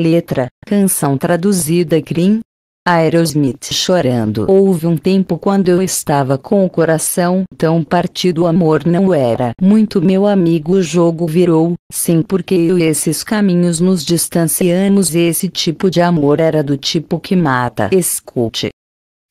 Letra: Canção traduzida Green. Aerosmith chorando. Houve um tempo quando eu estava com o coração tão partido, o amor não era muito meu amigo, o jogo virou. Sim, porque eu e esses caminhos nos distanciamos. Esse tipo de amor era do tipo que mata. Escute.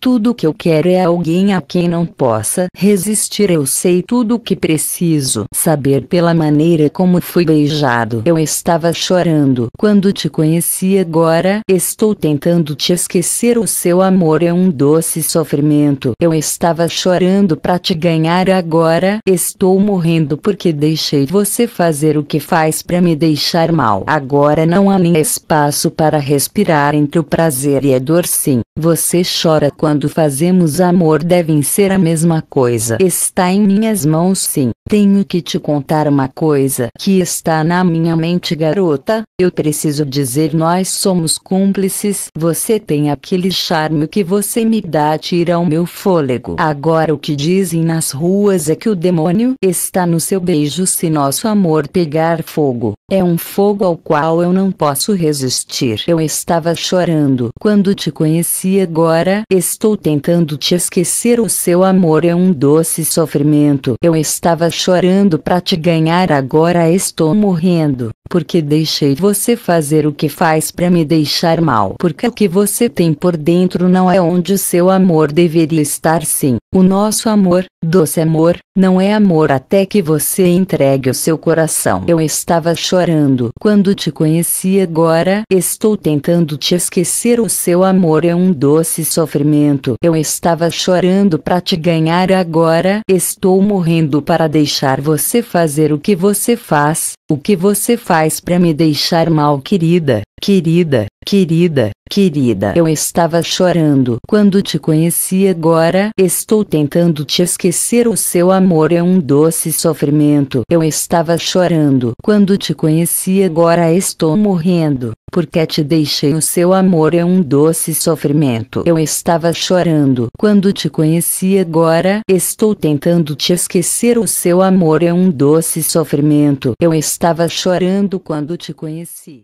Tudo que eu quero é alguém a quem não possa resistir. Eu sei tudo o que preciso saber pela maneira como fui beijado. Eu estava chorando quando te conheci agora. Estou tentando te esquecer. O seu amor é um doce sofrimento. Eu estava chorando para te ganhar agora. Estou morrendo porque deixei você fazer o que faz para me deixar mal. Agora não há nem espaço para respirar entre o prazer e a dor. Sim, você chora quando quando fazemos amor devem ser a mesma coisa. Está em minhas mãos sim. Tenho que te contar uma coisa que está na minha mente, garota. Eu preciso dizer, nós somos cúmplices. Você tem aquele charme que você me dá, tira o meu fôlego. Agora, o que dizem nas ruas é que o demônio está no seu beijo se nosso amor pegar fogo. É um fogo ao qual eu não posso resistir. Eu estava chorando quando te conheci, agora estou tentando te esquecer. O seu amor é um doce sofrimento. Eu estava chorando pra te ganhar agora estou morrendo, porque deixei você fazer o que faz pra me deixar mal. Porque o que você tem por dentro não é onde o seu amor deveria estar sim. O nosso amor, doce amor, não é amor até que você entregue o seu coração. Eu estava chorando quando te conheci agora estou tentando te esquecer o seu amor é um doce sofrimento. Eu estava chorando pra te ganhar agora estou morrendo para deixar deixar você fazer o que você faz, o que você faz para me deixar mal, querida, querida, querida, querida. Eu estava chorando quando te conheci, agora estou tentando te esquecer. O seu amor é um doce sofrimento. Eu estava chorando quando te conheci, agora estou morrendo porque te deixei o seu amor é um doce sofrimento. Eu estava chorando quando te conheci agora estou tentando te esquecer o seu amor é um doce sofrimento. Eu estava chorando quando te conheci.